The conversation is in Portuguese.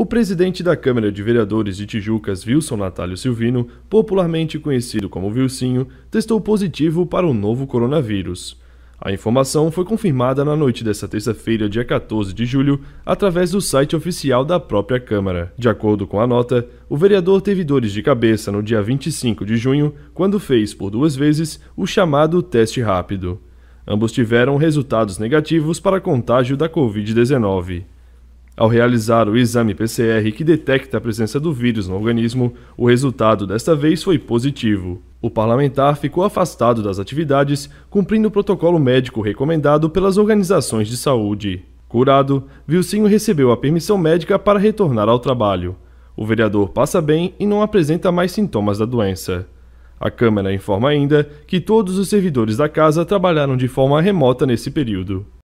O presidente da Câmara de Vereadores de Tijucas, Wilson Natalio Silvino, popularmente conhecido como Vilcinho, testou positivo para o novo coronavírus. A informação foi confirmada na noite desta terça-feira, dia 14 de julho, através do site oficial da própria Câmara. De acordo com a nota, o vereador teve dores de cabeça no dia 25 de junho, quando fez, por duas vezes, o chamado teste rápido. Ambos tiveram resultados negativos para contágio da Covid-19. Ao realizar o exame PCR que detecta a presença do vírus no organismo, o resultado desta vez foi positivo. O parlamentar ficou afastado das atividades, cumprindo o protocolo médico recomendado pelas organizações de saúde. Curado, Vilcinho recebeu a permissão médica para retornar ao trabalho. O vereador passa bem e não apresenta mais sintomas da doença. A Câmara informa ainda que todos os servidores da casa trabalharam de forma remota nesse período.